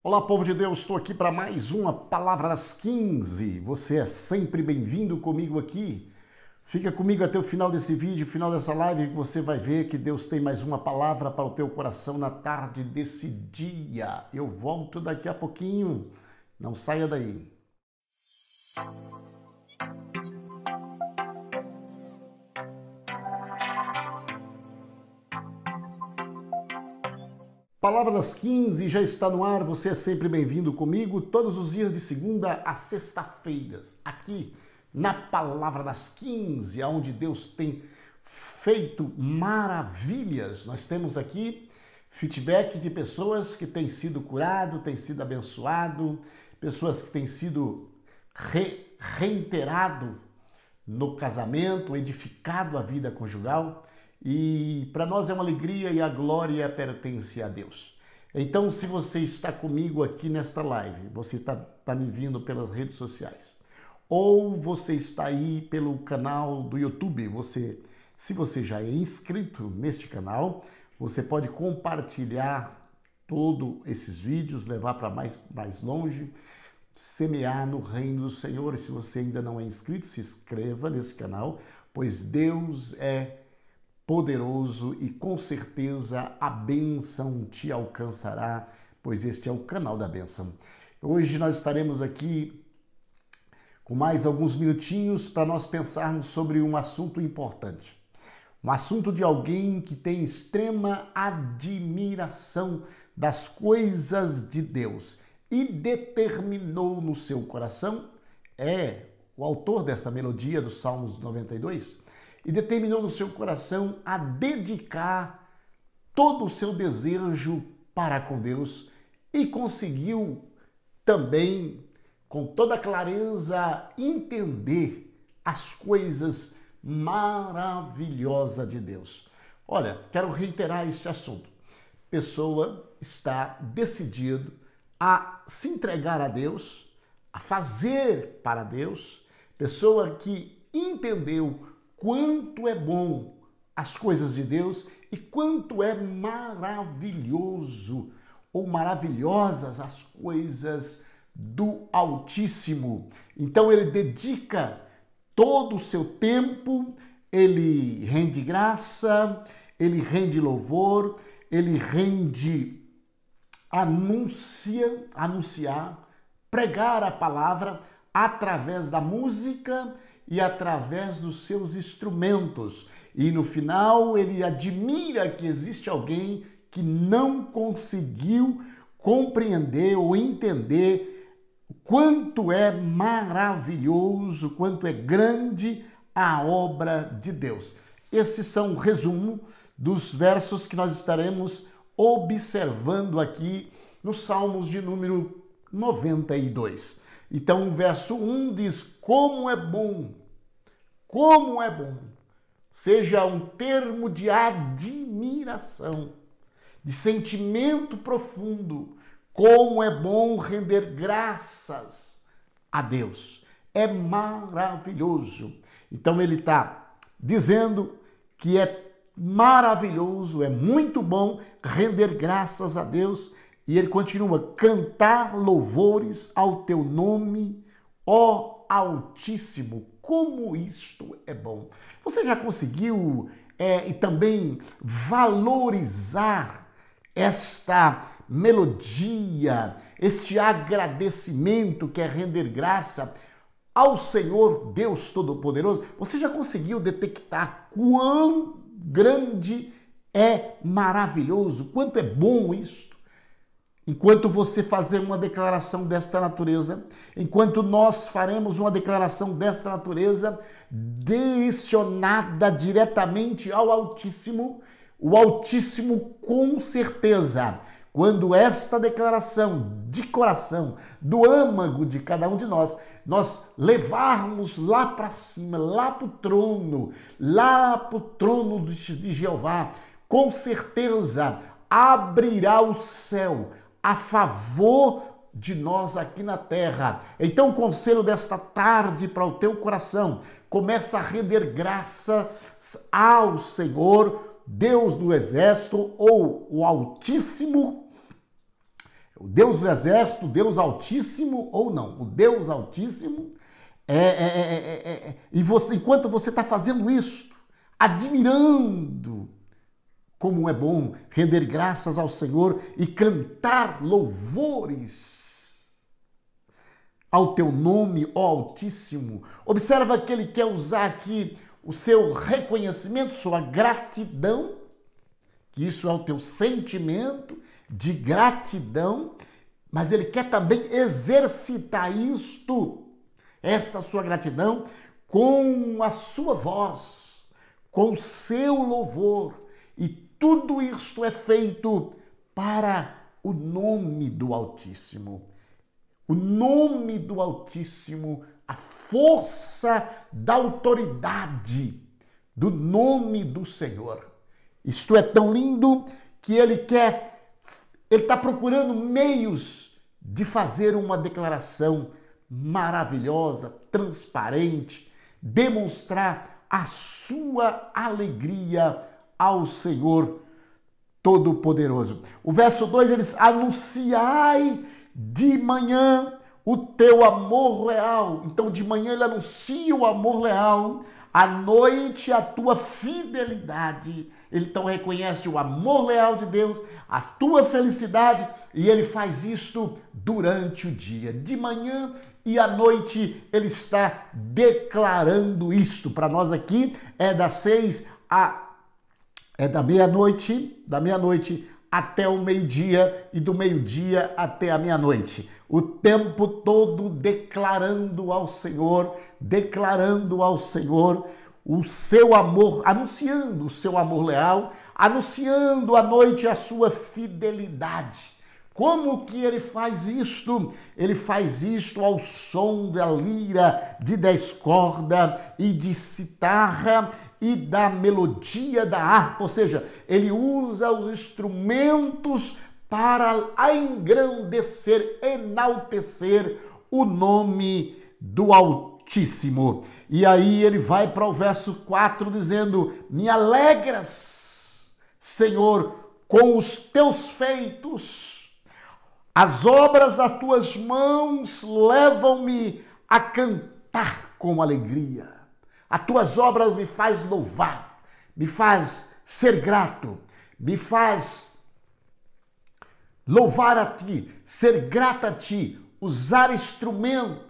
Olá, povo de Deus, estou aqui para mais uma Palavra das 15. Você é sempre bem-vindo comigo aqui. Fica comigo até o final desse vídeo, final dessa live, que você vai ver que Deus tem mais uma palavra para o teu coração na tarde desse dia. Eu volto daqui a pouquinho. Não saia daí. Palavra das 15 já está no ar, você é sempre bem-vindo comigo, todos os dias de segunda a sexta-feira, aqui na Palavra das 15, onde Deus tem feito maravilhas. Nós temos aqui feedback de pessoas que têm sido curado, têm sido abençoado, pessoas que têm sido re reiterado no casamento, edificado a vida conjugal e para nós é uma alegria e a glória pertence a Deus. Então, se você está comigo aqui nesta live, você está tá me vindo pelas redes sociais, ou você está aí pelo canal do YouTube, você, se você já é inscrito neste canal, você pode compartilhar todos esses vídeos, levar para mais, mais longe, semear no reino do Senhor. E se você ainda não é inscrito, se inscreva nesse canal, pois Deus é poderoso e com certeza a bênção te alcançará, pois este é o canal da bênção. Hoje nós estaremos aqui com mais alguns minutinhos para nós pensarmos sobre um assunto importante. Um assunto de alguém que tem extrema admiração das coisas de Deus e determinou no seu coração, é o autor desta melodia dos Salmos 92, e determinou no seu coração a dedicar todo o seu desejo para com Deus e conseguiu também, com toda clareza, entender as coisas maravilhosas de Deus. Olha, quero reiterar este assunto. Pessoa está decidido a se entregar a Deus, a fazer para Deus. Pessoa que entendeu quanto é bom as coisas de Deus e quanto é maravilhoso ou maravilhosas as coisas do Altíssimo. Então ele dedica todo o seu tempo, ele rende graça, ele rende louvor, ele rende anuncia, anunciar, pregar a palavra através da música e através dos seus instrumentos. E no final ele admira que existe alguém que não conseguiu compreender ou entender quanto é maravilhoso, quanto é grande a obra de Deus. Esses são o resumo dos versos que nós estaremos observando aqui nos Salmos de número 92. Então o verso 1 diz: Como é bom, como é bom, seja um termo de admiração, de sentimento profundo, como é bom render graças a Deus. É maravilhoso. Então ele está dizendo que é maravilhoso, é muito bom render graças a Deus e ele continua: cantar louvores ao teu nome, ó Altíssimo. Como isto é bom. Você já conseguiu é, e também valorizar esta melodia, este agradecimento que é render graça ao Senhor Deus Todo-Poderoso? Você já conseguiu detectar quão grande é maravilhoso, quanto é bom isto? Enquanto você fazer uma declaração desta natureza, enquanto nós faremos uma declaração desta natureza, direcionada diretamente ao Altíssimo, o Altíssimo com certeza, quando esta declaração de coração, do âmago de cada um de nós, nós levarmos lá para cima, lá para o trono, lá para o trono de Jeová, com certeza abrirá o céu a favor de nós aqui na terra. Então, o conselho desta tarde para o teu coração: começa a render graças ao Senhor, Deus do exército ou o Altíssimo o Deus do exército, Deus Altíssimo, ou não, o Deus Altíssimo, é, é, é, e você, enquanto você está fazendo isso, admirando como é bom render graças ao Senhor e cantar louvores ao teu nome, ó Altíssimo. Observa que ele quer usar aqui o seu reconhecimento, sua gratidão, que isso é o teu sentimento de gratidão, mas ele quer também exercitar isto, esta sua gratidão, com a sua voz, com o seu louvor e tudo isto é feito para o nome do Altíssimo. O nome do Altíssimo, a força da autoridade do nome do Senhor. Isto é tão lindo que ele quer, ele está procurando meios de fazer uma declaração maravilhosa, transparente, demonstrar a sua alegria ao Senhor Todo-Poderoso. O verso 2 eles anunciai de manhã o teu amor leal. Então de manhã ele anuncia o amor leal, à noite a tua fidelidade. Ele então reconhece o amor leal de Deus, a tua felicidade, e ele faz isto durante o dia. De manhã e à noite ele está declarando isto. Para nós aqui é das seis a é da meia-noite, da meia-noite até o meio-dia e do meio-dia até a meia-noite. O tempo todo declarando ao Senhor, declarando ao Senhor o seu amor, anunciando o seu amor leal, anunciando à noite a sua fidelidade. Como que ele faz isto? Ele faz isto ao som da lira, de dez cordas e de citarra e da melodia da harpa, ou seja, ele usa os instrumentos para engrandecer, enaltecer o nome do Altíssimo. E aí ele vai para o verso 4 dizendo: Me alegras, Senhor, com os teus feitos, as obras das tuas mãos levam-me a cantar com alegria. As tuas obras me faz louvar, me faz ser grato, me faz louvar a ti, ser grata a ti, usar instrumentos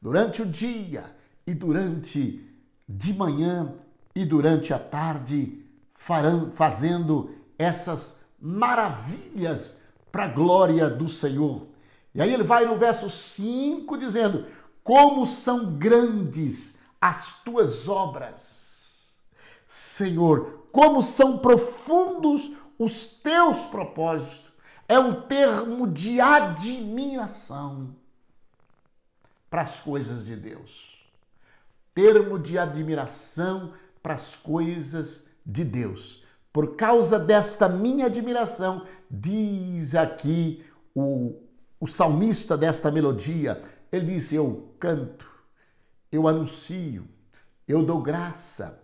durante o dia e durante de manhã e durante a tarde, farão, fazendo essas maravilhas para a glória do Senhor. E aí ele vai no verso 5 dizendo: Como são grandes as tuas obras. Senhor, como são profundos os teus propósitos. É um termo de admiração para as coisas de Deus. Termo de admiração para as coisas de Deus. Por causa desta minha admiração, diz aqui o, o salmista desta melodia, ele diz: Eu canto eu anuncio, eu dou graça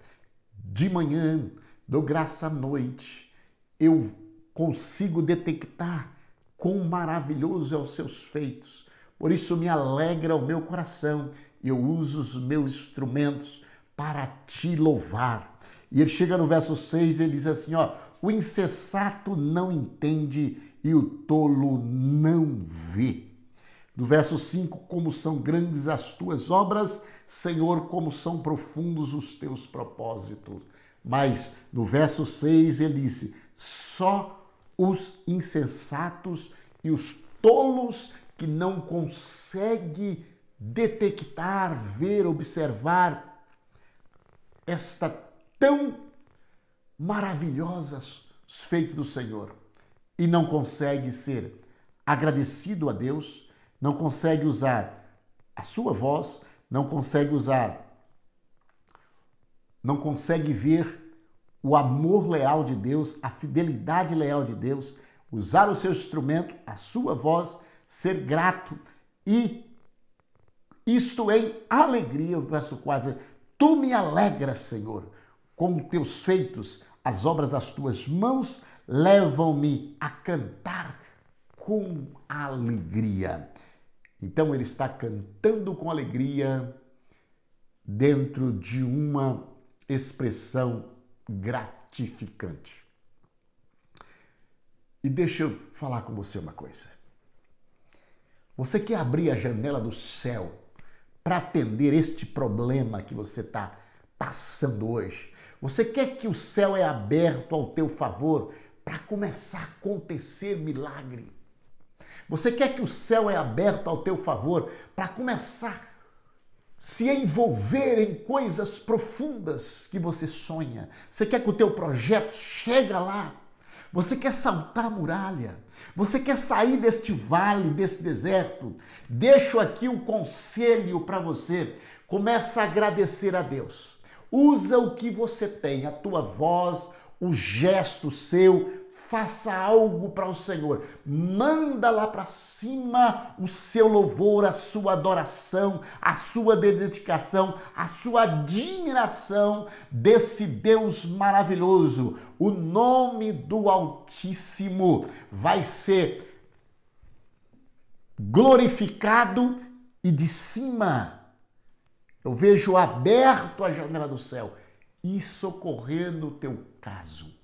de manhã, dou graça à noite, eu consigo detectar quão maravilhoso é os seus feitos. Por isso me alegra o meu coração, eu uso os meus instrumentos para te louvar. E ele chega no verso 6, ele diz assim, ó, o insensato não entende e o tolo não vê. No verso 5, como são grandes as tuas obras, Senhor, como são profundos os teus propósitos. Mas no verso 6 ele disse: só os insensatos e os tolos que não conseguem detectar, ver, observar esta tão maravilhosa feito do Senhor e não consegue ser agradecido a Deus, não consegue usar a sua voz, não consegue usar, não consegue ver o amor leal de Deus, a fidelidade leal de Deus, usar o seu instrumento, a sua voz, ser grato e isto em alegria, o verso 4 Tu me alegras, Senhor, com teus feitos, as obras das tuas mãos levam-me a cantar com alegria. Então ele está cantando com alegria dentro de uma expressão gratificante. E deixa eu falar com você uma coisa. Você quer abrir a janela do céu para atender este problema que você está passando hoje? Você quer que o céu é aberto ao teu favor para começar a acontecer milagre? Você quer que o céu é aberto ao teu favor para começar a se envolver em coisas profundas que você sonha. Você quer que o teu projeto chega lá. Você quer saltar a muralha. Você quer sair deste vale, desse deserto. Deixo aqui um conselho para você. Começa a agradecer a Deus. Usa o que você tem, a tua voz, o gesto seu, faça algo para o Senhor. Manda lá para cima o seu louvor, a sua adoração, a sua dedicação, a sua admiração desse Deus maravilhoso. O nome do Altíssimo vai ser glorificado e de cima eu vejo aberto a janela do céu e socorrendo o teu caso.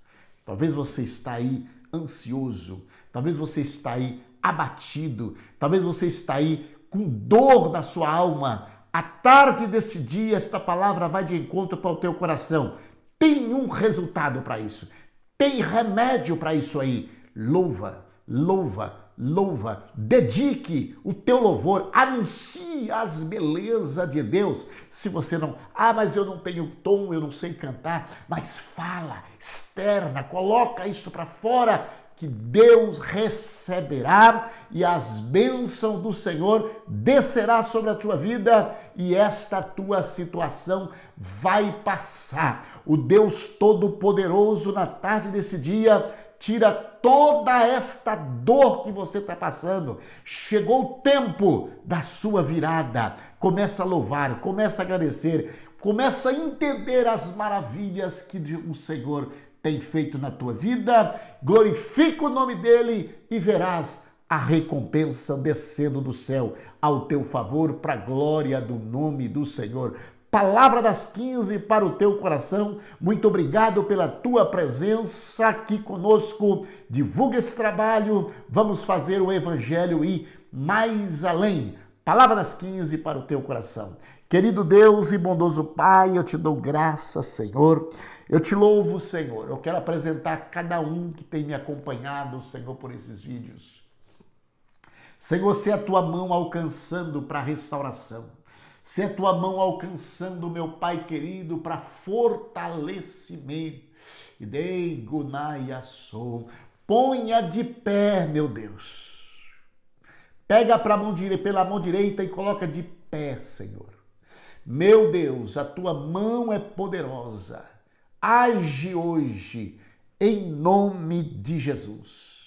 Talvez você está aí ansioso, talvez você está aí abatido, talvez você está aí com dor na sua alma. À tarde desse dia, esta palavra vai de encontro para o teu coração. Tem um resultado para isso. Tem remédio para isso aí. Louva, louva, louva, dedique o teu louvor, anuncie as belezas de Deus. Se você não, ah, mas eu não tenho tom, eu não sei cantar, mas fala, externa, coloca isso para fora, que Deus receberá e as bênçãos do Senhor descerá sobre a tua vida e esta tua situação vai passar. O Deus Todo-Poderoso, na tarde desse dia, tira toda esta dor que você está passando. Chegou o tempo da sua virada. Começa a louvar, começa a agradecer, começa a entender as maravilhas que o Senhor tem feito na tua vida. Glorifica o nome dele e verás a recompensa descendo do céu ao teu favor para a glória do nome do Senhor. Palavra das 15 para o teu coração. Muito obrigado pela tua presença aqui conosco. Divulga esse trabalho. Vamos fazer o evangelho e mais além. Palavra das 15 para o teu coração. Querido Deus e bondoso Pai, eu te dou graça, Senhor. Eu te louvo, Senhor. Eu quero apresentar cada um que tem me acompanhado, Senhor, por esses vídeos. Senhor, se a tua mão alcançando para a restauração. Ser tua mão alcançando, meu Pai querido, para fortalecimento. E dei gunaia som. Ponha de pé, meu Deus. Pega mão direita, pela mão direita e coloca de pé, Senhor. Meu Deus, a tua mão é poderosa. Age hoje em nome de Jesus.